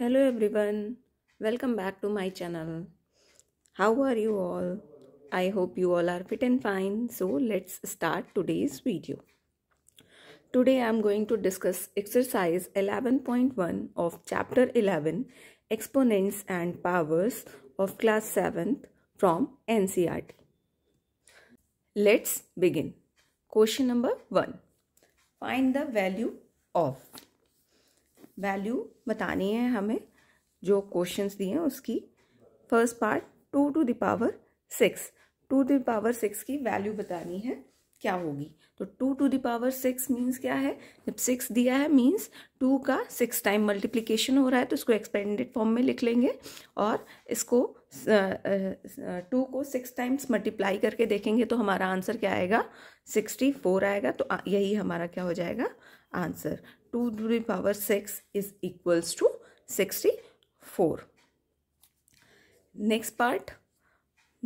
Hello everyone, welcome back to my channel. How are you all? I hope you all are fit and fine. So let's start today's video. Today I am going to discuss exercise 11.1 of chapter 11 exponents and powers of class 7th from NCRT. Let's begin. Question number 1. Find the value of value बतानी है हमें जो questions दिए हैं उसकी first part two to the power six two the power six की value बतानी है क्या होगी तो two to the power six means क्या है जब सिक्स दिया है मीन्स टू का सिक्स टाइम मल्टीप्लीकेशन हो रहा है तो इसको एक्सपेंडेड फॉर्म में लिख लेंगे और इसको टू को सिक्स टाइम्स मल्टीप्लाई करके देखेंगे तो हमारा आंसर क्या आएगा सिक्सटी फोर आएगा तो यही हमारा क्या हो जाएगा answer two to the power six is equals to sixty four next part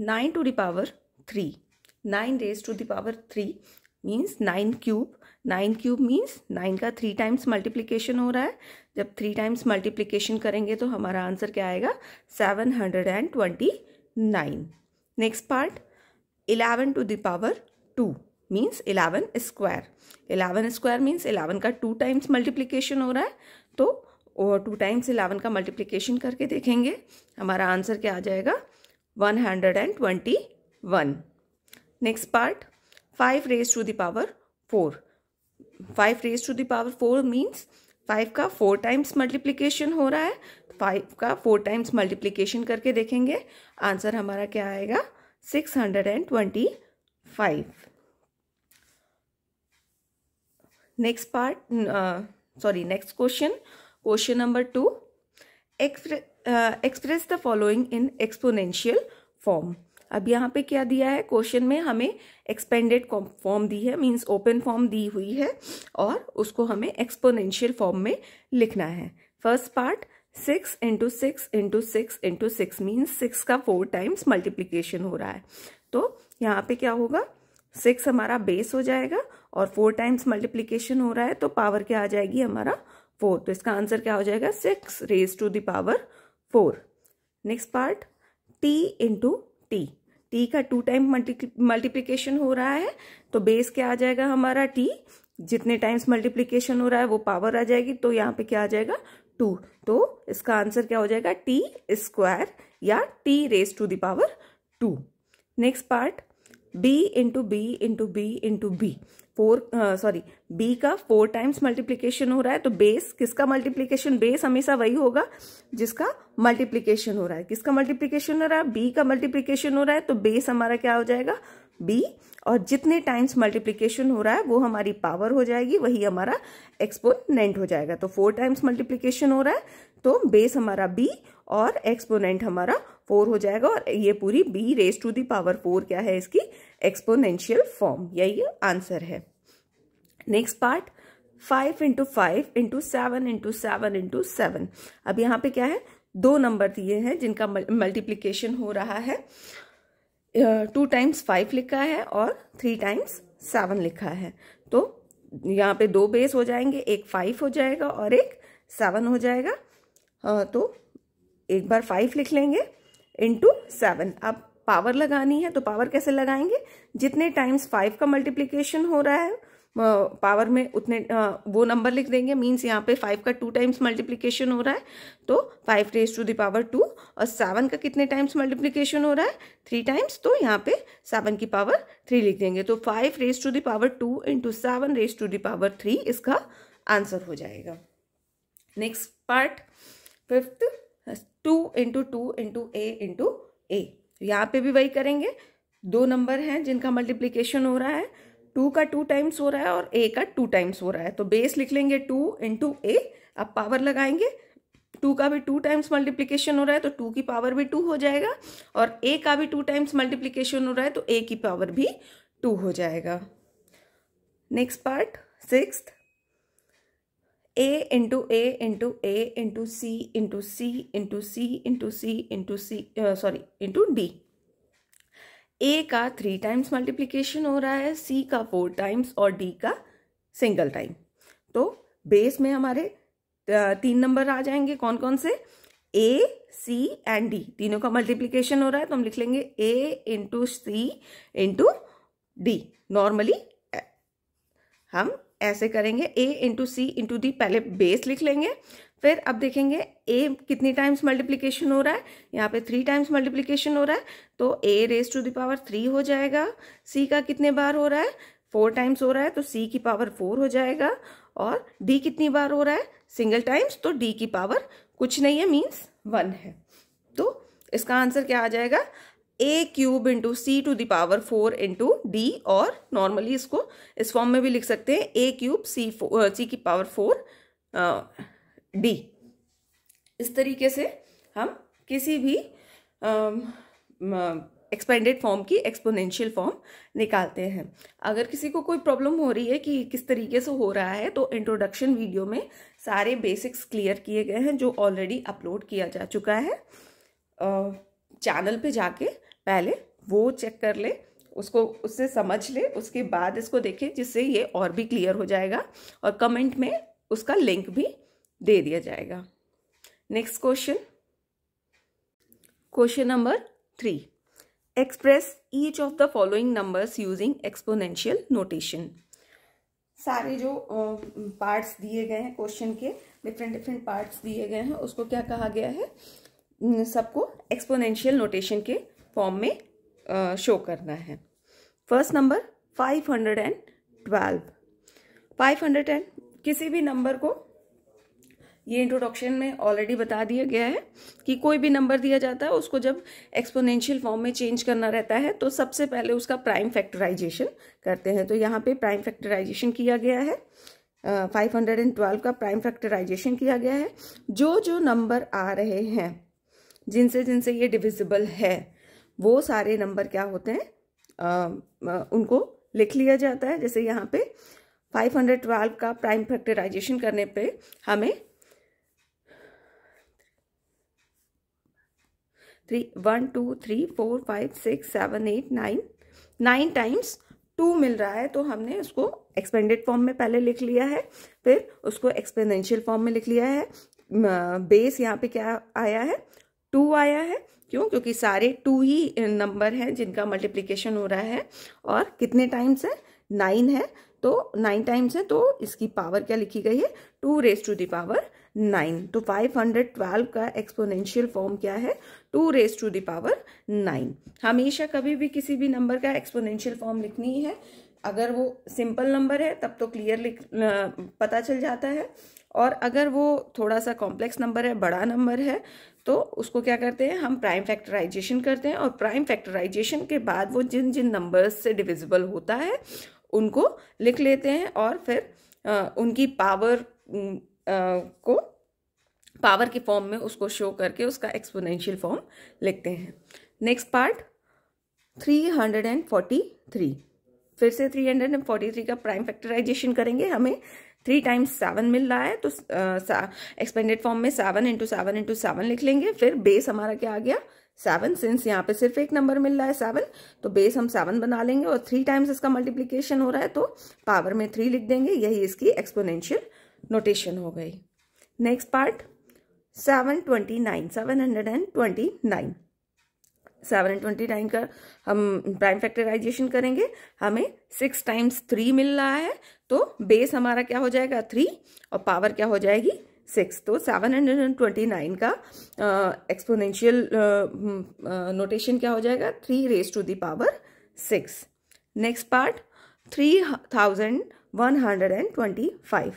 nine to the power three nine raise to to the power means nine cube nine cube means nine का three times multiplication हो रहा है जब three times multiplication करेंगे तो हमारा answer क्या आएगा seven hundred and twenty nine next part eleven to the power two means eleven square eleven square means eleven का टू टाइम्स मल्टीप्लीकेशन हो रहा है तो और टू टाइम्स इलेवन का मल्टीप्लीकेशन करके देखेंगे हमारा आंसर क्या आ जाएगा one hundred and twenty one next part five raise to the power four five raise to the power four means five का फोर टाइम्स मल्टीप्लीकेशन हो रहा है फाइव का फोर टाइम्स मल्टीप्लीकेशन करके देखेंगे आंसर हमारा क्या आएगा six hundred and twenty five next part sorry next question question number two express the following in exponential form अब यहाँ पे क्या दिया है क्वेश्चन में हमें एक्सपेंडेड फॉर्म दी है मींस ओपन फॉर्म दी हुई है और उसको हमें एक्सपोनेंशियल फॉर्म में लिखना है first part six into six into six into six means six का फोर टाइम्स मल्टीप्लीकेशन हो रहा है तो यहाँ पे क्या होगा सिक्स हमारा बेस हो जाएगा और फोर टाइम्स मल्टीप्लीकेशन हो रहा है तो पावर क्या आ जाएगी हमारा फोर तो इसका आंसर क्या हो जाएगा six raise to the power four next part T into T T का टू टाइम मल्टीप्लीकेशन हो रहा है तो बेस क्या आ जाएगा हमारा टी जितने टाइम्स मल्टीप्लीकेशन हो रहा है वो पावर आ जाएगी तो यहाँ पे क्या आ जाएगा टू तो इसका आंसर क्या हो जाएगा टी स्क्वायर या T raise to the power two next part B into B into B into B four sorry B का फोर टाइम्स मल्टीप्लीकेशन हो रहा है तो बेस किसका मल्टीप्लीकेशन बेस हमेशा वही होगा जिसका मल्टीप्लीकेशन हो रहा है किसका मल्टीप्लीकेशन हो रहा है बी का मल्टीप्लीकेशन हो रहा है तो बेस हमारा क्या हो जाएगा बी और जितने टाइम्स मल्टीप्लीकेशन हो रहा है वो हमारी पावर हो जाएगी वही हमारा एक्सपोनेंट हो जाएगा तो फोर टाइम्स मल्टीप्लीकेशन हो रहा है तो बेस हमारा बी और एक्सपोनेंट हमारा फोर हो जाएगा और ये पूरी B raise to the power four क्या है इसकी एक्सपोनेंशियल फॉर्म यही आंसर है next part five into five into seven into seven into seven अब यहाँ पे क्या है दो नंबर दिए हैं जिनका मल्टीप्लीकेशन हो रहा है टू टाइम्स फाइव लिखा है और थ्री टाइम्स सेवन लिखा है तो यहाँ पे दो बेस हो जाएंगे एक फाइव हो जाएगा और एक सेवन हो जाएगा तो एक बार फाइव लिख लेंगे इंटू सेवन अब पावर लगानी है तो पावर कैसे लगाएंगे जितने टाइम्स फाइव का मल्टीप्लीकेशन हो रहा है पावर में उतने वो नंबर लिख देंगे मीन्स यहाँ पे फाइव का टू टाइम्स मल्टीप्लीकेशन हो रहा है तो five raise to the power two और सेवन का कितने टाइम्स मल्टीप्लीकेशन हो रहा है थ्री टाइम्स तो यहाँ पे सेवन की पावर थ्री लिख देंगे तो five raise to the power two into seven raise to the power three इसका आंसर हो जाएगा next part fifth two into two into A into A यहाँ पे भी वही करेंगे दो नंबर हैं जिनका मल्टीप्लीकेशन हो रहा है टू का टू टाइम्स हो रहा है और ए का टू टाइम्स हो रहा है तो बेस लिख लेंगे टू इंटू ए अब पावर लगाएंगे टू का भी टू टाइम्स मल्टीप्लीकेशन हो रहा है तो टू की पावर भी टू हो जाएगा और ए का भी टू टाइम्स मल्टीप्लीकेशन हो रहा है तो ए की पावर भी टू हो जाएगा next part sixth A into A into A into C into C into C into C into C sorry into D A का थ्री टाइम्स मल्टीप्लीकेशन हो रहा है सी का फोर टाइम्स और डी का सिंगल टाइम तो base में हमारे uh, तीन नंबर आ जाएंगे कौन कौन से ए सी एंड डी तीनों का मल्टीप्लीकेशन हो रहा है तो हम लिख लेंगे A into C into D normally हम ऐसे करेंगे A into C into D पहले बेस लिख लेंगे फिर अब देखेंगे ए कितनी टाइम्स मल्टीप्लीकेशन हो रहा है यहाँ पे थ्री टाइम्स मल्टीप्लीकेशन हो रहा है तो A raise to the power three हो जाएगा सी का कितने बार हो रहा है फोर टाइम्स हो रहा है तो सी की पावर फोर हो जाएगा और डी कितनी बार हो रहा है सिंगल टाइम्स तो डी की पावर कुछ नहीं है मीन्स वन है तो इसका आंसर क्या आ जाएगा A cube into C to the power four into D और नॉर्मली इसको इस फॉर्म में भी लिख सकते हैं ए क्यूब सी फोर सी की पावर फोर डी इस तरीके से हम किसी भी एक्सपेंडेड फॉर्म की एक्सपोनेंशियल फॉर्म निकालते हैं अगर किसी को कोई प्रॉब्लम हो रही है कि किस तरीके से हो रहा है तो इंट्रोडक्शन वीडियो में सारे बेसिक्स क्लियर किए गए हैं जो ऑलरेडी अपलोड किया जा चुका है चैनल पे जाके पहले वो चेक कर ले उसको उससे समझ ले उसके बाद इसको देखे जिससे ये और भी क्लियर हो जाएगा और कमेंट में उसका लिंक भी दे दिया जाएगा next question question number three express each of the following numbers using exponential notation सारे जो पार्ट्स दिए गए हैं क्वेश्चन के डिफरेंट डिफरेंट पार्ट्स दिए गए हैं उसको क्या कहा गया है सबको एक्सपोनेंशियल नोटेशन के फॉर्म में शो करना है first number five hundred and twelve five hundred and किसी भी नंबर को ये इंट्रोडक्शन में ऑलरेडी बता दिया गया है कि कोई भी नंबर दिया जाता है उसको जब एक्सपोनेंशियल फॉर्म में चेंज करना रहता है तो सबसे पहले उसका प्राइम फैक्टराइजेशन करते हैं तो यहाँ पे प्राइम फैक्टराइजेशन किया गया है फाइव हंड्रेड एंड ट्वेल्व का प्राइम फैक्टराइजेशन किया गया है जो जो नंबर आ रहे हैं जिनसे जिनसे ये डिविजिबल है वो सारे नंबर क्या होते हैं आ, आ, उनको लिख लिया जाता है जैसे यहाँ पे 512 का प्राइम फैक्टराइजेशन करने पे हमें three one two three four five six seven eight nine nine times two मिल रहा है तो हमने उसको एक्सपेंडेड फॉर्म में पहले लिख लिया है फिर उसको एक्सपेंडेंशियल फॉर्म में लिख लिया है बेस यहाँ पे क्या आया है टू आया है क्यों क्योंकि सारे टू ही नंबर हैं जिनका मल्टीप्लीकेशन हो रहा है और कितने टाइम्स है नाइन है तो नाइन टाइम्स है तो इसकी पावर क्या लिखी गई है two raise to the power nine तो फाइव हंड्रेड ट्वेल्व का एक्सपोनेंशियल फॉर्म क्या है two raise to the power nine हमेशा कभी भी किसी भी नंबर का एक्सपोनेंशियल फॉर्म लिखनी है अगर वो सिंपल नंबर है तब तो क्लियर लिख पता चल जाता है और अगर वो थोड़ा सा कॉम्प्लेक्स नंबर है बड़ा नंबर है तो उसको क्या करते हैं हम प्राइम फैक्टराइजेशन करते हैं और प्राइम फैक्टराइजेशन के बाद वो जिन जिन नंबर्स से डिविजिबल होता है उनको लिख लेते हैं और फिर आ, उनकी पावर आ, को पावर के फॉर्म में उसको शो करके उसका एक्सपोनेंशियल फॉर्म लिखते हैं next part three hundred and forty three फिर से three hundred and forty three का प्राइम फैक्टराइजेशन करेंगे हमें थ्री टाइम्स सेवन मिल रहा है तो एक्सपेंडेड फॉर्म में seven into seven into seven लिख लेंगे फिर बेस हमारा क्या आ गया सेवन सिंस यहाँ पे सिर्फ एक नंबर मिल रहा है सेवन तो बेस हम सेवन बना लेंगे और थ्री टाइम्स इसका मल्टीप्लीकेशन हो रहा है तो पावर में थ्री लिख देंगे यही इसकी एक्सपोनेंशियल नोटेशन हो गई next part seven twenty nine seven hundred and twenty nine seven and twenty time का हम प्राइम फैक्टराइजेशन करेंगे हमें सिक्स टाइम्स थ्री मिल रहा है तो बेस हमारा क्या हो जाएगा थ्री और पावर क्या हो जाएगी सिक्स तो seven hundred and twenty nine का एक्सपोनेंशियल नोटेशन क्या हो जाएगा three raise to the power six next part three thousand one hundred and twenty five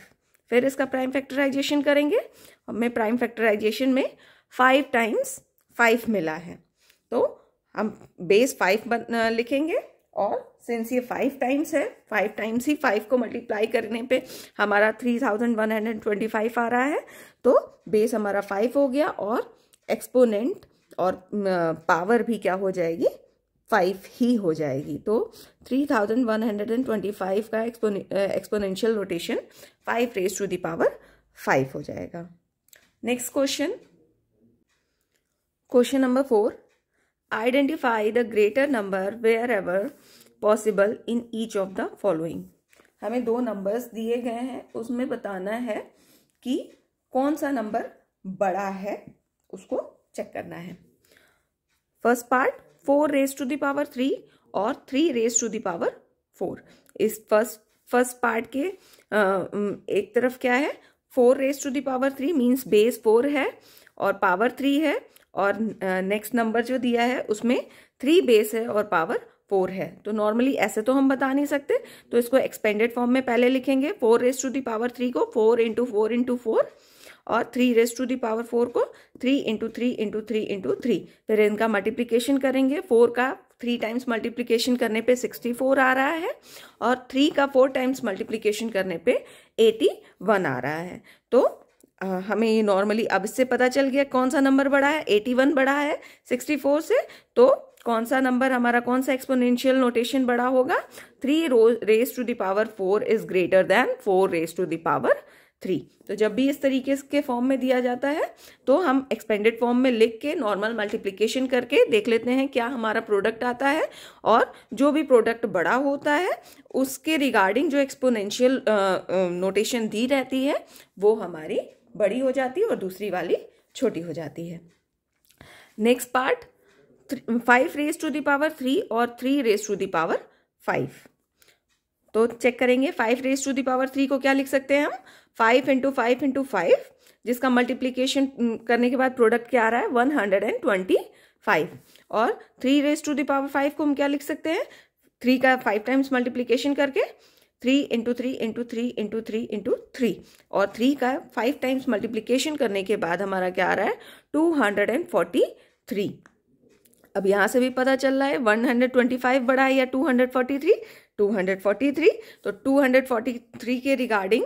फिर इसका प्राइम फैक्टराइजेशन करेंगे हमें प्राइम फैक्टराइजेशन में फाइव टाइम्स फाइव मिला है तो हम बेस फाइव लिखेंगे और सिंस ये फाइव टाइम्स है फाइव टाइम्स ही फाइव को मल्टीप्लाई करने पे हमारा three thousand one hundred twenty five आ रहा है तो बेस हमारा फाइव हो गया और एक्सपोनेंट और पावर भी क्या हो जाएगी फाइव ही हो जाएगी तो three thousand one hundred and twenty five का exponential notation five raise to the power five हो जाएगा next question question number four identify the greater number wherever possible in each of the following हमें दो numbers दिए गए हैं उसमें बताना है कि कौन सा नंबर बड़ा है उसको चेक करना है first part four raise to the power three और three raise to the power four इस फर्स्ट फर्स्ट पार्ट के एक तरफ क्या है four raise to the power three means base four है और पावर थ्री है और नेक्स्ट नंबर जो दिया है उसमें थ्री बेस है और पावर फोर है तो नॉर्मली ऐसे तो हम बता नहीं सकते तो इसको एक्सपेंडेड फॉर्म में पहले लिखेंगे four raise to the power three को four into four into four और three raise to the power four को three into three into three into three फिर इनका मल्टीप्लीकेशन करेंगे फोर का थ्री टाइम्स मल्टीप्लीकेशन करने पे सिक्सटी फोर आ रहा है और थ्री का फोर टाइम्स मल्टीप्लीकेशन करने पे एटी वन आ रहा है तो हमें नॉर्मली अब इससे पता चल गया कौन सा नंबर बड़ा है एटी वन बड़ा है सिक्सटी फोर से तो कौन सा नंबर हमारा कौन सा एक्सपोनेंशियल नोटेशन बड़ा होगा three raise to the power four is greater than four raise to the power three तो जब भी इस तरीके के फॉर्म में दिया जाता है तो हम एक्सपेंडेड फॉर्म में लिख के नॉर्मल मल्टीप्लीकेशन करके देख लेते हैं क्या हमारा प्रोडक्ट आता है और जो भी प्रोडक्ट बड़ा होता है उसके रिगार्डिंग जो एक्सपोनेंशियल नोटेशन दी रहती है वो हमारी बड़ी हो जाती है और दूसरी वाली छोटी हो जाती है next part five raise to the power three और three raise to the power five तो चेक करेंगे five raise to the power three को क्या लिख सकते हैं हम five into five into five जिसका मल्टीप्लीकेशन करने के बाद प्रोडक्ट क्या आ रहा है one hundred and twenty five और three raise to the power five को हम क्या लिख सकते हैं थ्री का फाइव टाइम्स मल्टीप्लीकेशन करके three into three into three into three into three और थ्री का फाइव टाइम्स मल्टीप्लीकेशन करने के बाद हमारा क्या आ रहा है two hundred and forty three अब यहाँ से भी पता चल रहा है वन हंड्रेड ट्वेंटी फाइव बढ़ा है या two hundred forty three two hundred forty three तो टू हंड्रेड फोर्टी थ्री के रिगार्डिंग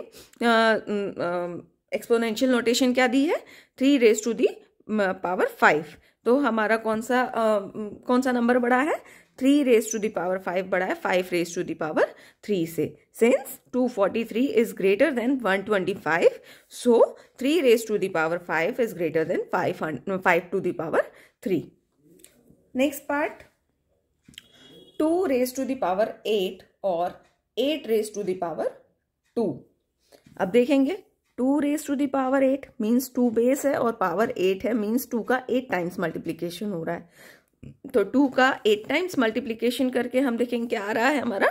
एक्सपोनेंशियल नोटेशन क्या दी है three raise to the power five तो हमारा कौन सा आ, uh, um, कौन सा नंबर बढ़ा है three raise to the power five बड़ा है five raise to the power three से since two forty three is greater than one twenty five so three raise to the power five is greater than five five to the power three next part two raise to the power eight और eight raise to the power two अब देखेंगे two raise to the power eight means two base है और power eight है means two का eight times multiplication हो रहा है तो टू का एट टाइम्स मल्टीप्लीकेशन करके हम देखेंगे क्या आ रहा है हमारा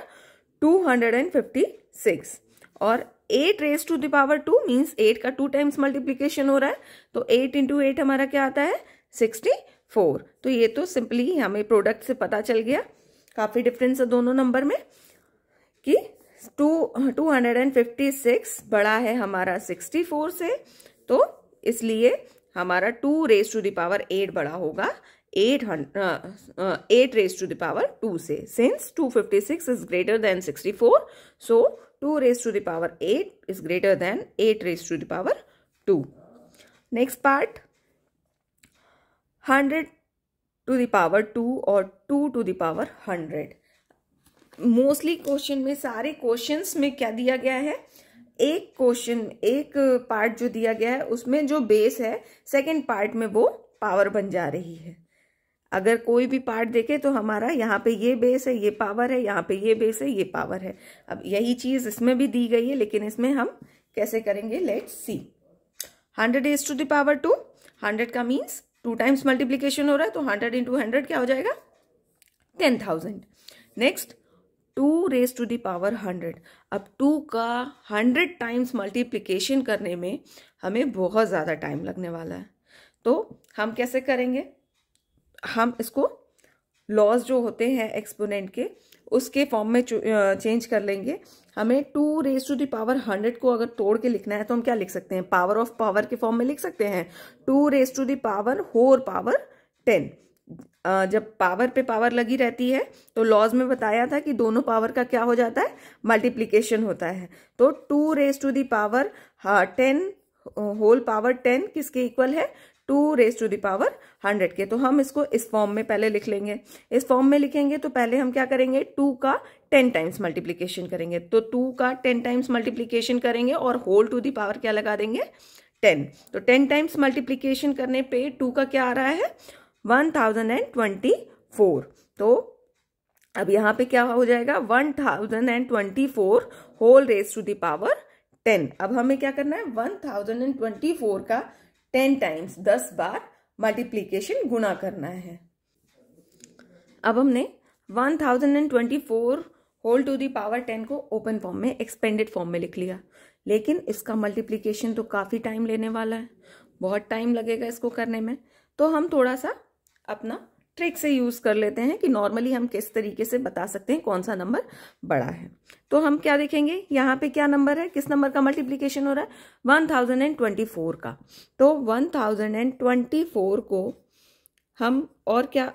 two hundred and fifty six और eight raise to the power two means eight का टू टाइम्स मल्टीप्लीकेशन हो रहा है तो एट इंटू एट हमारा क्या आता है सिक्सटी फोर तो ये तो सिंपली हमें प्रोडक्ट से पता चल गया काफ़ी डिफरेंस है दोनों नंबर में कि two two hundred and fifty six बड़ा है हमारा सिक्सटी फोर से तो इसलिए हमारा two raise to the power eight बड़ा होगा eight eight raise to the power two से since two fifty six is greater than sixty four so two raise to the power eight is greater than eight raise to the power power two next part hundred to the power two और two to the power hundred mostly question में सारे question में क्या दिया गया है एक question एक पार्ट जो दिया गया है उसमें जो बेस है सेकेंड पार्ट में वो पावर बन जा रही है अगर कोई भी पार्ट देखे तो हमारा यहाँ पे ये बेस है ये पावर है यहाँ पे ये बेस है ये पावर है अब यही चीज़ इसमें भी दी गई है लेकिन इसमें हम कैसे करेंगे let see hundred is to the power two hundred का मीन्स टू टाइम्स मल्टीप्लीकेशन हो रहा है तो हंड्रेड इंटू हंड्रेड क्या हो जाएगा ten thousand next two raise to the power hundred अब टू का हंड्रेड टाइम्स मल्टीप्लीकेशन करने में हमें बहुत ज़्यादा टाइम लगने वाला है तो हम कैसे करेंगे हम इसको लॉस जो होते हैं एक्सपोनेंट के उसके फॉर्म में चेंज कर लेंगे हमें two raise to the power hundred को अगर तोड़ के लिखना है तो हम क्या लिख सकते हैं पावर ऑफ पावर के फॉर्म में लिख सकते हैं two raise to the power whole power ten जब पावर पे पावर लगी रहती है तो लॉज में बताया था कि दोनों पावर का क्या हो जाता है मल्टीप्लीकेशन होता है तो two raise to the power ten whole power ten किसके इक्वल है two raise to the power hundred के तो हम इसको इस फॉर्म में पहले लिख लेंगे इस फॉर्म में लिखेंगे तो पहले हम क्या करेंगे टू का टेन टाइम्स मल्टीप्लीकेशन करेंगे तो टू का टेन टाइम्स मल्टीप्लीकेशन करेंगे और होल टू दावर क्या लगा देंगे टेन तो टेन टाइम्स मल्टीप्लीकेशन करने पे टू का क्या आ रहा है one thousand and twenty four तो अब यहाँ पे क्या हो जाएगा one thousand and twenty four whole raise to the power ten अब हमें क्या करना है one thousand and twenty four का टेन टाइम्स दस बार मल्टीप्लीकेशन गुणा करना है अब हमने one thousand and twenty four whole to the power ten को ओपन फॉर्म में एक्सपेंडेड फॉर्म में लिख लिया लेकिन इसका मल्टीप्लीकेशन तो काफ़ी टाइम लेने वाला है बहुत टाइम लगेगा इसको करने में तो हम थोड़ा सा अपना ट्रिक से यूज कर लेते हैं कि नॉर्मली हम किस तरीके से बता सकते हैं कौन सा नंबर बड़ा है तो हम क्या देखेंगे यहाँ पे क्या नंबर है किस नंबर का मल्टीप्लीकेशन हो रहा है one thousand and twenty four का तो one thousand and twenty four को हम और क्या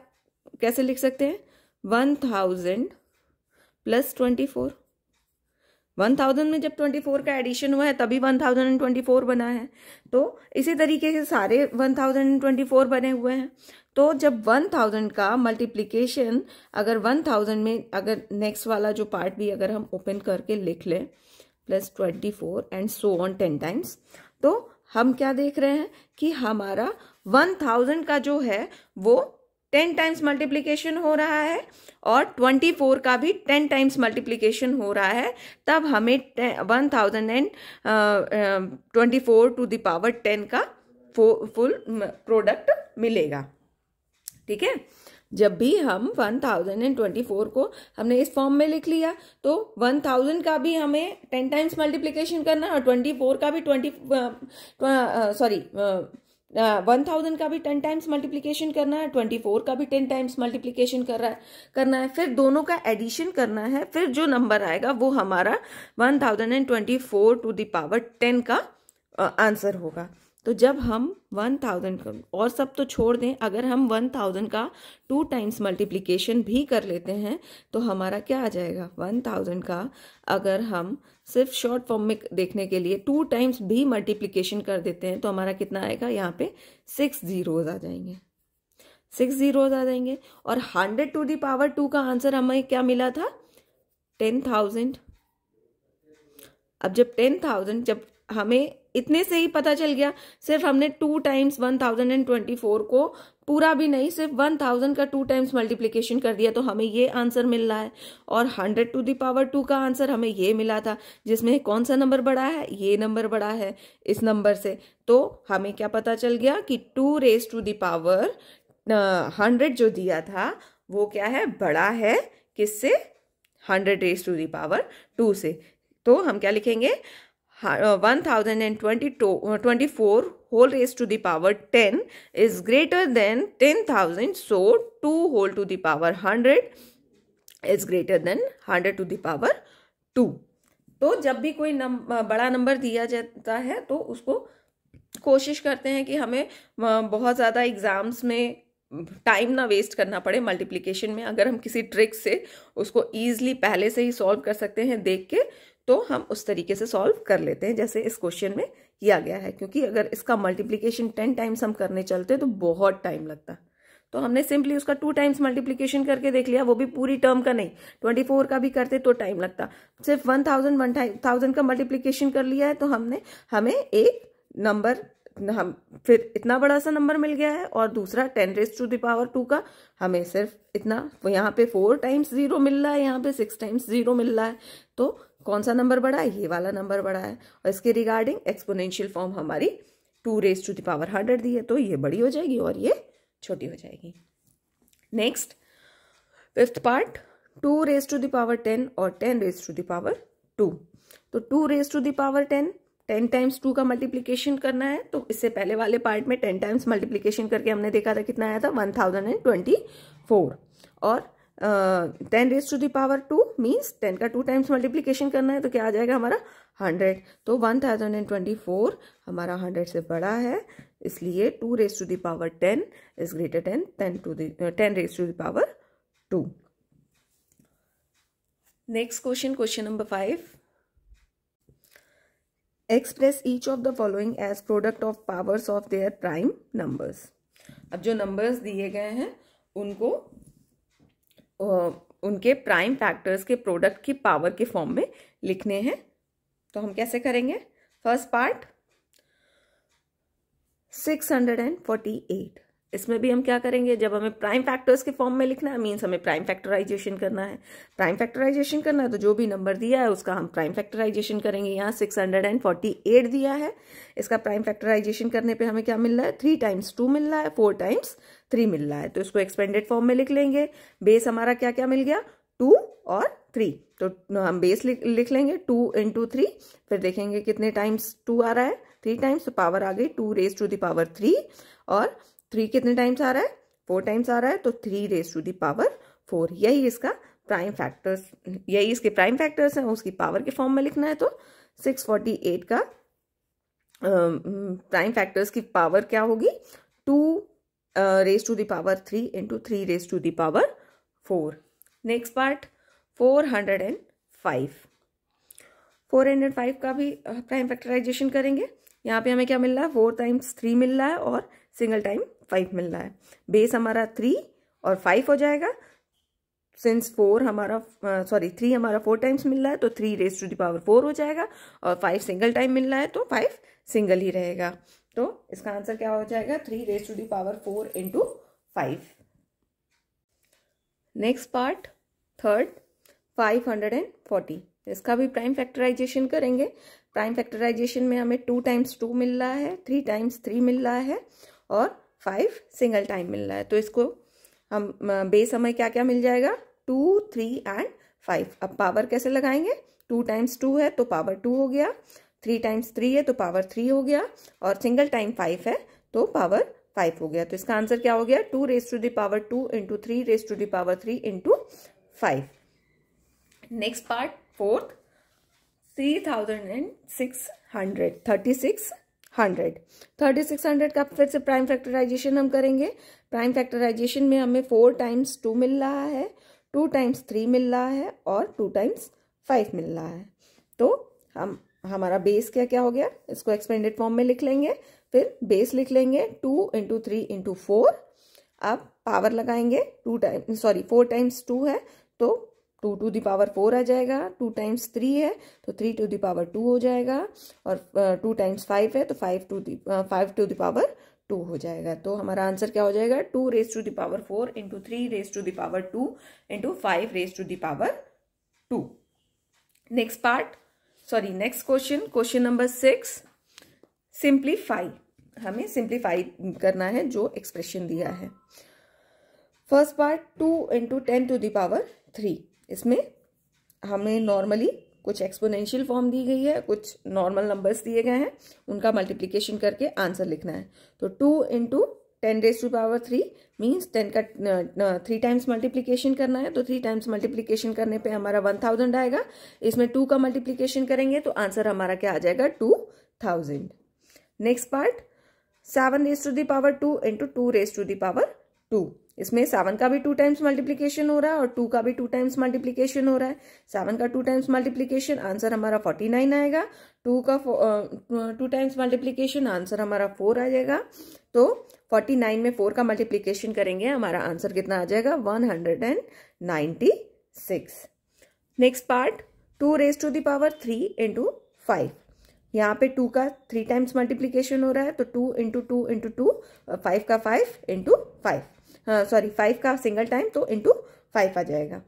कैसे लिख सकते हैं one thousand plus twenty four one thousand में जब ट्वेंटी फोर का एडिशन हुआ है तभी one thousand and twenty four बना है तो इसी तरीके से सारे one thousand and twenty four बने हुए हैं तो जब वन थाउजेंड का मल्टीप्लीकेशन अगर वन थाउजेंड में अगर नेक्स्ट वाला जो पार्ट भी अगर हम ओपन करके लिख लें plus twenty four and so on ten times तो हम क्या देख रहे हैं कि हमारा वन थाउजेंड का जो है वो टेन टाइम्स मल्टीप्लीकेशन हो रहा है और ट्वेंटी फोर का भी टेन टाइम्स मल्टीप्लीकेशन हो रहा है तब हमें one thousand and twenty four to the power ten का फुल प्रोडक्ट मिलेगा ठीक है जब भी हम one thousand and twenty four को हमने इस फॉर्म में लिख लिया तो वन थाउजेंड का भी हमें टेन टाइम्स मल्टीप्लीकेशन करना और ट्वेंटी फोर का भी twenty sorry one uh, thousand का भी टेन टाइम्स मल्टीप्लीकेशन करना है ट्वेंटी फोर का भी टेन टाइम्स मल्टीप्लीकेशन कर रहा है करना है फिर दोनों का एडिशन करना है फिर जो नंबर आएगा वो हमारा one thousand and twenty four to the power ten का आंसर uh, होगा तो जब हम वन थाउजेंड और सब तो छोड़ दें अगर हम वन थाउजेंड का टू टाइम्स मल्टीप्लीकेशन भी कर लेते हैं तो हमारा क्या आ जाएगा वन थाउजेंड का अगर हम सिर्फ शॉर्ट फॉर्म में देखने के लिए टू टाइम्स भी मल्टीप्लीकेशन कर देते हैं तो हमारा कितना आएगा यहाँ पे सिक्स जीरोज आ जाएंगे सिक्स जीरोज आ जाएंगे और hundred to the power two का आंसर हमें क्या मिला था टेन थाउजेंड अब जब टेन थाउजेंड जब हमें इतने से ही पता चल गया सिर्फ हमने two times one thousand and twenty four को पूरा भी नहीं सिर्फ वन थाउजेंड का टू टाइम्स मल्टीप्लीकेशन कर दिया तो हमें ये आंसर मिल रहा है और हंड्रेड टू दावर टू का आंसर हमें ये मिला था जिसमें कौन सा नंबर बड़ा है ये नंबर बड़ा है इस नंबर से तो हमें क्या पता चल गया कि two raise to the power hundred जो दिया था वो क्या है बड़ा है किससे hundred raise to the power two से तो हम क्या लिखेंगे one thousand and twenty twenty four whole raise to the power ten is greater than ten thousand so two whole to the power hundred is greater than hundred to the power two तो जब भी कोई नम uh, बड़ा number दिया जाता है तो उसको कोशिश करते हैं कि हमें uh, बहुत ज़्यादा एग्ज़ाम्स में टाइम ना वेस्ट करना पड़े मल्टीप्लिकेशन में अगर हम किसी ट्रिक से उसको ईजिली पहले से ही सॉल्व कर सकते हैं देख के तो हम उस तरीके से सॉल्व कर लेते हैं जैसे इस क्वेश्चन में किया गया है क्योंकि अगर इसका मल्टीप्लीकेशन टेन टाइम्स हम करने चलते हैं तो बहुत टाइम लगता तो हमने सिंपली उसका टू टाइम्स मल्टीप्लीकेशन करके देख लिया वो भी पूरी टर्म का नहीं ट्वेंटी फोर का भी करते तो टाइम लगता सिर्फ वन थाउजेंड वन थाउजेंड का मल्टीप्लीकेशन कर लिया है तो हमने हमें एक नंबर हम फिर इतना बड़ा सा नंबर मिल गया है और दूसरा ten raise to the power two का हमें सिर्फ इतना यहाँ पे फोर टाइम्स जीरो मिल रहा है यहाँ पे सिक्स टाइम्स जीरो मिल रहा है तो कौन सा नंबर बड़ा है ये वाला नंबर बड़ा है और इसके रिगार्डिंग एक्सपोनेंशियल फॉर्म हमारी two raise to the power hundred दी है तो ये बड़ी हो जाएगी और ये छोटी हो जाएगी next fifth part two raise to the power ten और ten raise to the power two तो two raise to the power ten ten times two का मल्टीप्लीकेशन करना है तो इससे पहले वाले पार्ट में टेन टाइम्स मल्टीप्लीकेशन करके हमने देखा था कितना आया था one thousand and twenty four और ten raise to the power two means ten का टू टाइम्स मल्टीप्लीकेशन करना है तो क्या आ जाएगा हमारा हंड्रेड तो one thousand and twenty four हमारा हंड्रेड से बड़ा है इसलिए two raise to the power ten is greater ten ten to ten raise to the power two next question question number five express each of the following as product of powers of their prime numbers अब जो numbers दिए गए हैं उनको उनके prime factors के product की power के फॉर्म में लिखने हैं तो हम कैसे करेंगे first part six hundred and forty eight इसमें भी हम क्या करेंगे जब हमें प्राइम फैक्टर्स के फॉर्म में लिखना है मीन्स हमें प्राइम फैक्टराइजेशन करना है प्राइम फैक्टराइजेशन करना है तो जो भी नंबर दिया है उसका हम प्राइम फैक्टराइजेशन करेंगे यहाँ six hundred and forty eight दिया है इसका प्राइम फैक्टराइजेशन करने पे हमें क्या मिल रहा है थ्री टाइम्स टू मिल रहा है फोर टाइम्स थ्री मिल रहा है तो इसको एक्सपेंडेड फॉर्म में लिख लेंगे बेस हमारा क्या क्या मिल गया टू और थ्री तो हम बेस लिख, लेंगे टू इंटू थ्री फिर देखेंगे कितने टाइम्स टू आ रहा है थ्री टाइम्स पावर आ गई two raise to the power three और थ्री कितने टाइम्स आ रहा है फोर टाइम्स आ रहा है तो three raise to the power four यही इसका प्राइम फैक्टर्स यही इसके प्राइम फैक्टर्स हैं उसकी पावर के फॉर्म में लिखना है तो सिक्स फोर्टी एट का प्राइम uh, फैक्टर्स की पावर क्या होगी two raise to the power three into three raise to the power four next part four hundred and five four hundred five का भी प्राइम फैक्टराइजेशन करेंगे यहाँ पे हमें क्या मिल रहा है फोर टाइम्स थ्री मिल रहा है और सिंगल टाइम फाइव मिल रहा है बेस हमारा थ्री और फाइव हो जाएगा सिंस फोर हमारा सॉरी uh, थ्री हमारा फोर टाइम्स मिल रहा है तो three raise to the power four हो जाएगा और फाइव सिंगल टाइम मिल रहा है तो फाइव सिंगल ही रहेगा तो इसका आंसर क्या हो जाएगा three raise to the power four into five next part third five hundred and forty इसका भी प्राइम फैक्टराइजेशन करेंगे प्राइम फैक्टराइजेशन में हमें टू टाइम्स टू मिल रहा है थ्री टाइम्स थ्री मिल रहा है और फाइव सिंगल टाइम मिल रहा है तो इसको हम बेस हमें क्या क्या मिल जाएगा टू थ्री एंड फाइव अब पावर कैसे लगाएंगे टू टाइम्स टू है तो पावर टू हो गया थ्री टाइम्स थ्री है तो पावर थ्री हो गया और सिंगल टाइम फाइव है तो पावर फाइव हो गया तो इसका आंसर क्या हो गया two raise to the power two into three raise to the power three into five next part fourth three thousand and six hundred thirty six hundred thirty six hundred का फिर से प्राइम फैक्टराइजेशन हम करेंगे प्राइम फैक्टराइजेशन में हमें four times two मिल रहा है टू टाइम्स थ्री मिल रहा है और टू टाइम्स फाइव मिल रहा है तो हम हमारा बेस क्या क्या हो गया इसको एक्सपेंडेड फॉर्म में लिख लेंगे फिर बेस लिख लेंगे two into three into four अब पावर लगाएंगे two time sorry four times two है तो टू टू दावर फोर आ जाएगा टू टाइम्स थ्री है तो थ्री टू दावर टू हो जाएगा और टू टाइम्स फाइव है तो five two five to the power two हो जाएगा तो हमारा आंसर क्या हो जाएगा two raise to the power four into three raise to the power two into five raise to the power two next part sorry next question question number six simplify हमें simplify करना है जो एक्सप्रेशन दिया है first part two into ten to the power three इसमें हमें normally कुछ exponential form दी गई है कुछ नॉर्मल नंबर्स दिए गए हैं उनका मल्टीप्लीकेशन करके आंसर लिखना है तो two into ten raise to power three means ten का थ्री टाइम्स मल्टीप्लीकेशन करना है तो थ्री टाइम्स मल्टीप्लीकेशन करने पे हमारा वन थाउजेंड आएगा इसमें टू का मल्टीप्लीकेशन करेंगे तो आंसर हमारा क्या आ जाएगा two thousand next part seven raise to the power two into two raise to the power two इसमें सेवन का भी टू टाइम्स मल्टीप्लीकेशन हो रहा है और टू का भी टू टाइम्स मल्टीप्लीकेशन हो रहा है सेवन का टू टाइम्स मल्टीप्लीकेशन आंसर हमारा फोर्टी नाइन आएगा टू का टू टाइम्स मल्टीप्लीकेशन आंसर हमारा फोर आ जाएगा तो फोर्टी नाइन में फोर का मल्टीप्लीकेशन करेंगे हमारा आंसर कितना आ जाएगा one hundred and ninety six next part two raise to the power three into five यहाँ पे टू का थ्री टाइम्स मल्टीप्लीकेशन हो रहा है तो two into two into two five का फाइव इंटू फाइव सॉरी हाँ, फाइव का सिंगल टाइम तो इंटू फाइव आ जाएगा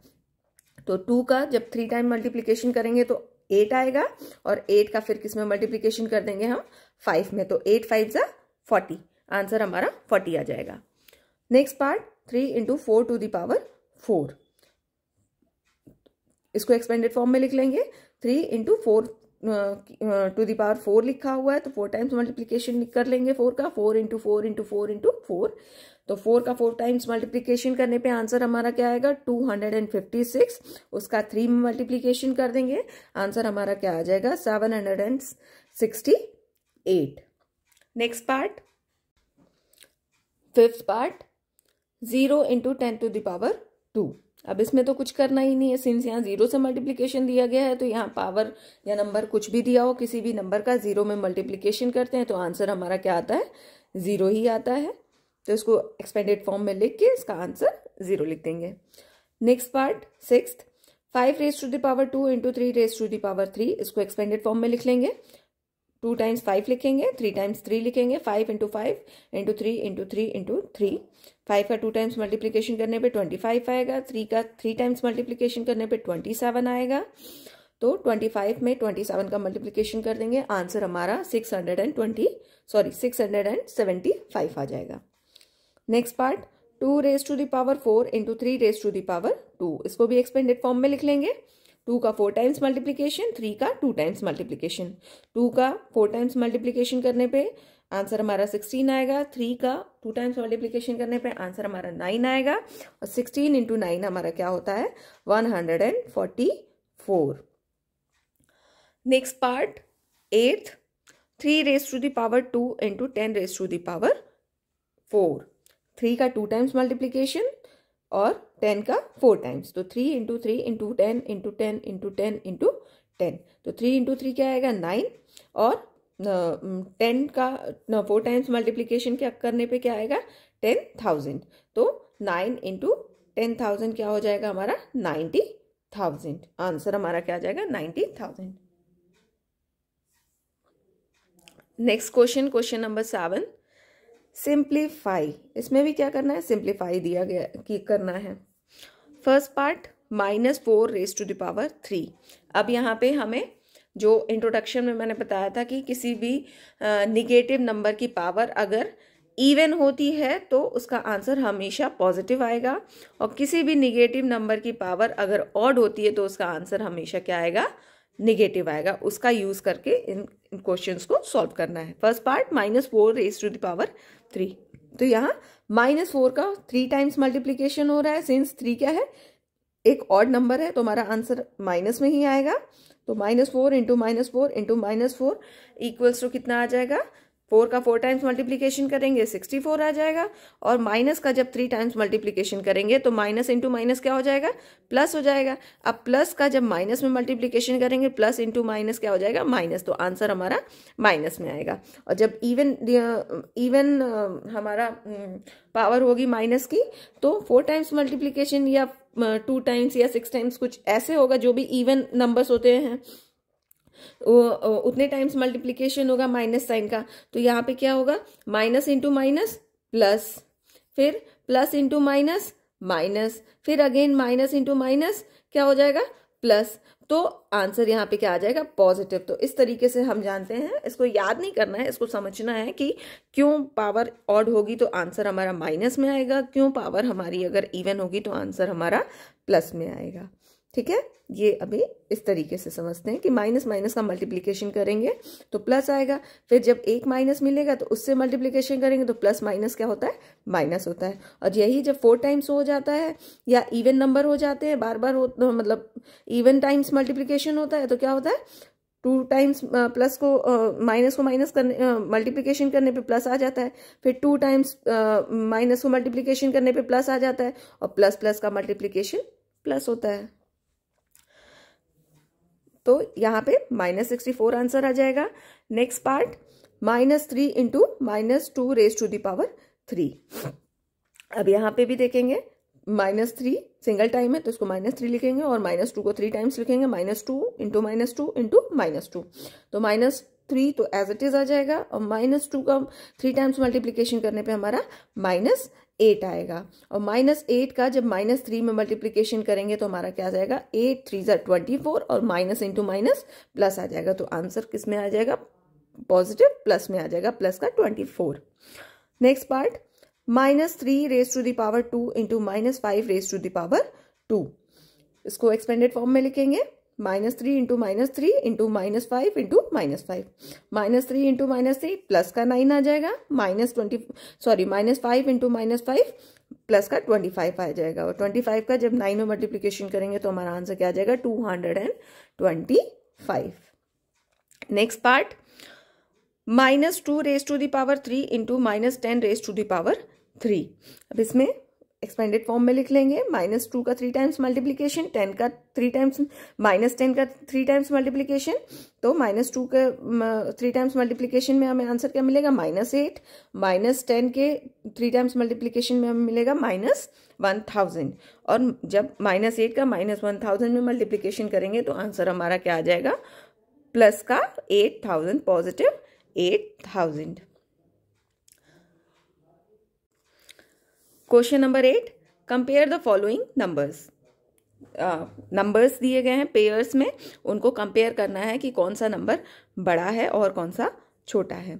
तो टू का जब थ्री टाइम मल्टीप्लीकेशन करेंगे तो एट आएगा और एट का फिर किस में मल्टीप्लीकेशन कर देंगे हम फाइव में तो एट फाइव ज़ा फोर्टी आंसर हमारा फोर्टी आ जाएगा next part three into four to the power four इसको एक्सपेंडेड फॉर्म में लिख लेंगे three into four to power four लिखा हुआ है तो फोर टाइम्स मल्टीप्लीकेशन कर लेंगे फोर का four into four into four into four तो फोर का फोर टाइम्स मल्टीप्लीकेशन करने पे आंसर हमारा क्या आएगा two hundred and fifty six उसका थ्री में मल्टीप्लीकेशन कर देंगे आंसर हमारा क्या आ जाएगा seven hundred and sixty eight next part fifth part zero into ten to the power two अब इसमें तो कुछ करना ही नहीं है सिंस यहाँ जीरो से मल्टीप्लीकेशन दिया गया है तो यहाँ पावर या नंबर कुछ भी दिया हो किसी भी नंबर का जीरो में मल्टीप्लीकेशन करते हैं तो आंसर हमारा क्या आता है जीरो ही आता है तो इसको एक्सपेंडेड फॉर्म में लिख के इसका आंसर जीरो लिख देंगे next part six five raise to the power two into three raise to the power three इसको एक्सपेंडेड फॉर्म में लिख लेंगे टू टाइम्स फाइव लिखेंगे थ्री टाइम्स थ्री लिखेंगे five into five into three into three into three five का two times multiplication करने पे twenty five आएगा थ्री का थ्री टाइम्स मल्टीप्लीकेशन करने पे ट्वेंटी सेवन आएगा तो ट्वेंटी फाइव में ट्वेंटी सेवन का मल्टीप्लीकेशन कर देंगे आंसर हमारा six hundred and twenty sorry six hundred and seventy five आ जाएगा next part two raise to the power four into three raise to the power two इसको भी एक्सपेंडेड फॉर्म में लिख लेंगे टू का फोर टाइम्स मल्टीप्लीकेशन थ्री का टू टाइम्स मल्टीप्लीकेशन टू का फोर टाइम्स मल्टीप्लीकेशन करने पे आंसर हमारा सिक्सटीन आएगा थ्री का टू टाइम्स मल्टीप्लीकेशन करने पे आंसर हमारा नाइन आएगा और सिक्सटीन इंटू नाइन हमारा क्या होता है one hundred and forty four next part eighth three raise to the power two into ten raise to the power four three का टू टाइम्स मल्टीप्लीकेशन और टेन का फोर टाइम्स तो three into three into ten into ten into ten into ten तो three into three क्या आएगा nine और ten का four times multiplication क्या करने पे क्या आएगा टेन थाउजेंड तो नाइन इंटू टेन थाउजेंड क्या हो जाएगा हमारा नाइन्टी थाउजेंड आंसर हमारा क्या आ जाएगा ninety thousand next question question number seven simplify इसमें भी क्या करना है सिंप्लीफाई दिया गया कि करना है first part minus four raise to the power three अब यहाँ पे हमें जो इंट्रोडक्शन में मैंने बताया था कि किसी भी निगेटिव नंबर की पावर अगर इवन होती है तो उसका आंसर हमेशा पॉजिटिव आएगा और किसी भी निगेटिव नंबर की पावर अगर ऑड होती है तो उसका आंसर हमेशा क्या आएगा निगेटिव आएगा उसका यूज़ करके इन क्वेश्चंस को सॉल्व करना है first part minus four raise to the power three तो यहाँ माइनस फोर का थ्री टाइम्स मल्टीप्लीकेशन हो रहा है सिंस थ्री क्या है एक ऑड नंबर है तो हमारा आंसर माइनस में ही आएगा तो minus four into minus four into minus four equals to कितना आ जाएगा फोर का फोर टाइम्स मल्टीप्लीकेशन करेंगे सिक्सटी फोर आ जाएगा और माइनस का जब थ्री टाइम्स मल्टीप्लीकेशन करेंगे तो माइनस इंटू माइनस क्या हो जाएगा प्लस हो जाएगा अब प्लस का जब माइनस में मल्टीप्लीकेशन करेंगे प्लस इंटू माइनस क्या हो जाएगा माइनस तो आंसर हमारा माइनस में आएगा और जब इवन इवन uh, हमारा पावर um, होगी माइनस की तो फोर टाइम्स मल्टीप्लीकेशन या टू uh, टाइम्स या सिक्स टाइम्स कुछ ऐसे होगा जो भी इवन नंबर्स होते हैं उतने टाइम्स मल्टीप्लीकेशन होगा माइनस साइन का तो यहाँ पे क्या होगा माइनस इंटू माइनस प्लस फिर प्लस इंटू माइनस माइनस फिर अगेन माइनस इंटू माइनस क्या हो जाएगा प्लस तो आंसर यहाँ पे क्या आ जाएगा पॉजिटिव तो इस तरीके से हम जानते हैं इसको याद नहीं करना है इसको समझना है कि क्यों पावर ऑड होगी तो आंसर हमारा माइनस में आएगा क्यों पावर हमारी अगर इवन होगी तो आंसर हमारा प्लस में आएगा ठीक है ये अभी इस तरीके से समझते हैं कि माइनस माइनस का मल्टीप्लीकेशन करेंगे तो प्लस आएगा फिर जब एक माइनस मिलेगा तो उससे मल्टीप्लीकेशन करेंगे तो प्लस माइनस क्या होता है माइनस होता है और यही जब फोर टाइम्स हो जाता है या इवन नंबर हो जाते हैं बार बार हो तो मतलब इवन टाइम्स मल्टीप्लीकेशन होता है तो क्या होता है टू टाइम्स प्लस को माइनस uh, को माइनस करने मल्टीप्लीकेशन uh, करने पे प्लस आ जाता है फिर टू टाइम्स माइनस को मल्टीप्लीकेशन करने पे प्लस आ जाता है और प्लस प्लस का मल्टीप्लीकेशन प्लस होता है तो यहाँ पे माइनस सिक्सटी फोर आंसर आ जाएगा next part minus three into minus two raise to the power three अब यहाँ पे भी देखेंगे माइनस थ्री सिंगल टाइम है तो इसको माइनस थ्री लिखेंगे और माइनस टू को थ्री टाइम्स लिखेंगे minus two into minus two into minus two तो माइनस थ्री तो एज इट इज आ जाएगा और माइनस टू का थ्री टाइम्स मल्टीप्लीकेशन करने पे हमारा माइनस एट आएगा और माइनस एट का जब माइनस थ्री में मल्टीप्लीकेशन करेंगे तो हमारा क्या आ जाएगा एट थ्री ज़ा ट्वेंटी फोर और माइनस इंटू माइनस प्लस आ जाएगा तो आंसर किस में आ जाएगा पॉजिटिव प्लस में आ जाएगा प्लस का twenty four next part minus three raise to the power two into minus five raise to the power two इसको एक्सपेंडेड फॉर्म में लिखेंगे minus three into minus three into minus five into minus five minus three into minus three plus का nine आ जाएगा minus twenty sorry minus five into minus five plus का twenty five आ जाएगा और twenty five का जब nine में मल्टीप्लीकेशन करेंगे तो हमारा आंसर क्या आ जाएगा two hundred and twenty five next part minus two raise to the power three into minus ten raise to the power three अब इसमें एक्सपेंडेड फॉर्म में लिख लेंगे माइनस टू का थ्री टाइम्स मल्टीप्लीकेशन टेन का थ्री टाइम्स माइनस टेन का three times multiplication तो minus two के थ्री टाइम्स मल्टीप्लीकेशन में हमें आंसर क्या मिलेगा माइनस एट माइनस टेन के थ्री टाइम्स मल्टीप्लीकेशन में हमें मिलेगा माइनस वन थाउजेंड और जब माइनस एट का माइनस वन थाउजेंड में मल्टीप्लीकेशन करेंगे तो आंसर हमारा क्या आ जाएगा प्लस का eight thousand positive eight thousand question number eight compare the following numbers numbers दिए गए हैं पेयर्स में उनको कंपेयर करना है कि कौन सा नंबर बड़ा है और कौन सा छोटा है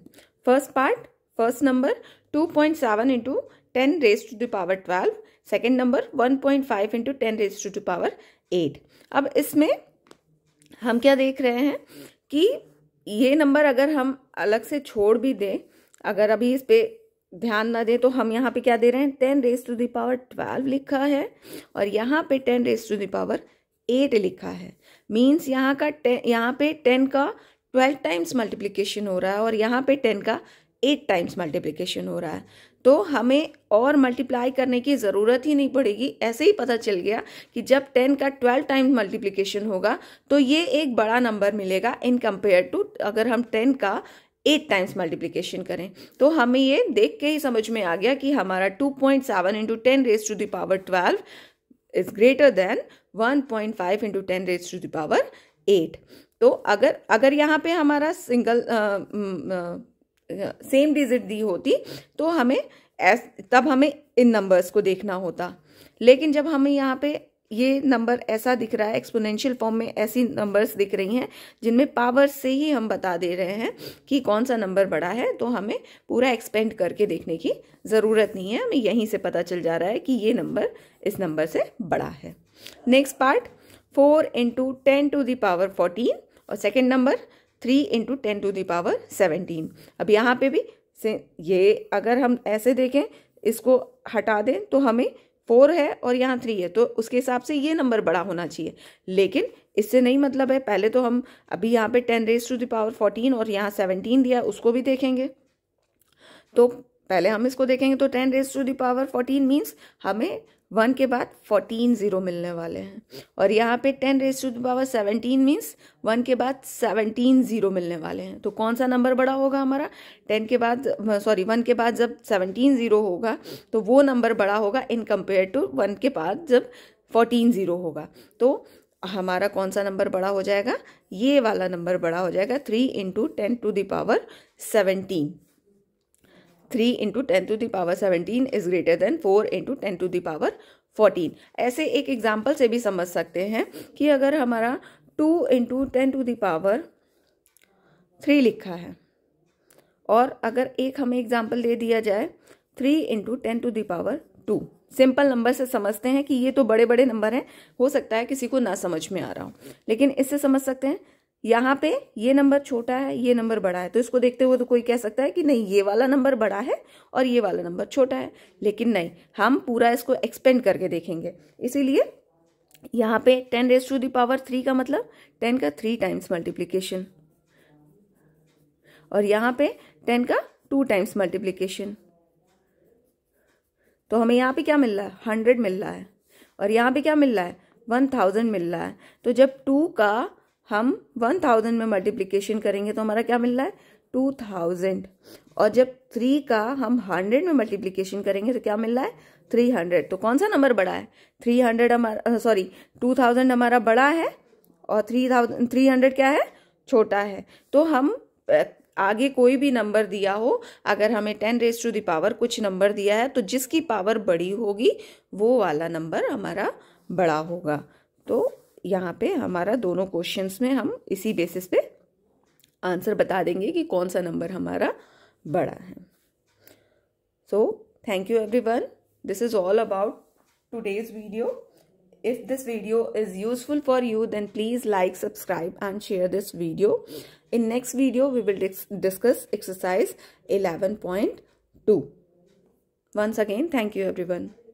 first part first number two point seven into ten raise to the power twelve second number one point five into ten raise to the power eight अब इसमें हम क्या देख रहे हैं कि ये नंबर अगर हम अलग से छोड़ भी दें अगर अभी इस पे ध्यान ना दें तो हम यहाँ पे क्या दे रहे हैं ten raise to the power twelve लिखा है और यहाँ पे ten raise to the power eight लिखा है मीन्स यहाँ का टेन यहाँ पे टेन का ट्वेल्व टाइम्स मल्टीप्लीकेशन हो रहा है और यहाँ पे टेन का एट टाइम्स मल्टीप्लीकेशन हो रहा है तो हमें और मल्टीप्लाई करने की ज़रूरत ही नहीं पड़ेगी ऐसे ही पता चल गया कि जब टेन का ट्वेल्व टाइम्स मल्टीप्लीकेशन होगा तो ये एक बड़ा नंबर मिलेगा इन कंपेयर टू अगर हम टेन का एट टाइम्स मल्टीप्लीकेशन करें तो हमें ये देख के ही समझ में आ गया कि हमारा two point seven into ten raise to the power twelve is greater than one point five into ten raise to the power eight तो अगर अगर यहाँ पे हमारा सिंगल सेम डिजिट दी होती तो हमें एस तब हमें इन नंबर्स को देखना होता लेकिन जब हमें यहाँ पे ये नंबर ऐसा दिख रहा है एक्सपोनेंशियल फॉर्म में ऐसी नंबर्स दिख रही हैं जिनमें पावर से ही हम बता दे रहे हैं कि कौन सा नंबर बड़ा है तो हमें पूरा एक्सपेंड करके देखने की ज़रूरत नहीं है हमें यहीं से पता चल जा रहा है कि ये नंबर इस नंबर से बड़ा है next part four into ten to the power fourteen और second number three into ten to the power seventeen अब यहाँ पे भी से ये अगर हम ऐसे देखें इसको हटा दें तो हमें फोर है और यहाँ थ्री है तो उसके हिसाब से ये नंबर बड़ा होना चाहिए लेकिन इससे नहीं मतलब है पहले तो हम अभी यहाँ पे ten raise to the power fourteen और यहाँ सेवनटीन दिया उसको भी देखेंगे तो पहले हम इसको देखेंगे तो ten raise to the power fourteen means हमें वन के बाद फोर्टीन ज़ीरो मिलने वाले हैं और यहाँ पे ten raise to the power seventeen means one के बाद सेवनटीन ज़ीरो मिलने वाले हैं तो कौन सा नंबर बड़ा होगा हमारा टेन के बाद सॉरी वन के बाद जब सेवनटीन ज़ीरो होगा तो वो नंबर बड़ा होगा इन कंपेयर टू वन के बाद जब फोर्टीन ज़ीरो होगा तो हमारा कौन सा नंबर बड़ा हो जाएगा ये वाला नंबर बड़ा हो जाएगा three into ten to the power seventeen three into ten to the power seventeen is greater than four into ten to the power fourteen ऐसे एक एग्जाम्पल से भी समझ सकते हैं कि अगर हमारा two into ten to the power three लिखा है और अगर एक हमें एग्जाम्पल दे दिया जाए three into ten to the power two simple number से समझते हैं कि ये तो बड़े बड़े नंबर हैं हो सकता है किसी को ना समझ में आ रहा हो लेकिन इससे समझ सकते हैं यहाँ पे ये नंबर छोटा है ये नंबर बड़ा है तो इसको देखते हुए तो कोई कह सकता है कि नहीं ये वाला नंबर बड़ा है और ये वाला नंबर छोटा है लेकिन नहीं हम पूरा इसको एक्सपेंड करके देखेंगे इसीलिए यहाँ पे ten raise to the power three का मतलब टेन का थ्री टाइम्स मल्टीप्लीकेशन और यहाँ पे टेन का टू टाइम्स मल्टीप्लीकेशन तो हमें यहाँ पे क्या मिल रहा है हंड्रेड मिल रहा है और यहाँ पे क्या मिल रहा है वन थाउजेंड मिल रहा है तो जब टू का हम वन थाउजेंड में मल्टीप्लीकेशन करेंगे तो हमारा क्या मिल रहा है टू थाउजेंड और जब थ्री का हम हंड्रेड में मल्टीप्लीकेशन करेंगे तो क्या मिल रहा है थ्री हंड्रेड तो कौन सा नंबर बड़ा है थ्री हंड्रेड हमारा सॉरी टू थाउजेंड हमारा बड़ा है और थ्री थाउजेंड थ्री हंड्रेड क्या है छोटा है तो हम आगे कोई भी नंबर दिया हो अगर हमें टेन रेज टू दावर कुछ नंबर दिया है तो जिसकी पावर बड़ी होगी वो वाला नंबर हमारा बड़ा होगा तो यहाँ पे हमारा दोनों क्वेश्चंस में हम इसी बेसिस पे आंसर बता देंगे कि कौन सा नंबर हमारा बड़ा है so thank you everyone this is all about today's video if this video is useful for you then please like subscribe and share this video in next video we will discuss exercise eleven point two once again thank you every one